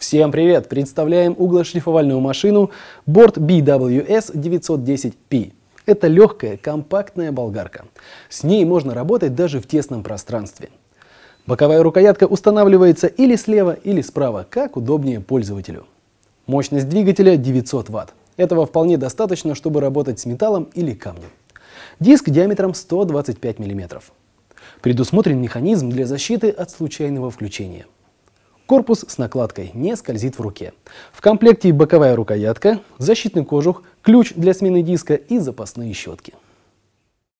Всем привет! Представляем углошлифовальную машину борт BWS 910P. Это легкая, компактная болгарка. С ней можно работать даже в тесном пространстве. Боковая рукоятка устанавливается или слева, или справа, как удобнее пользователю. Мощность двигателя 900 Вт. Этого вполне достаточно, чтобы работать с металлом или камнем. Диск диаметром 125 мм. Предусмотрен механизм для защиты от случайного включения – Корпус с накладкой не скользит в руке. В комплекте боковая рукоятка, защитный кожух, ключ для смены диска и запасные щетки.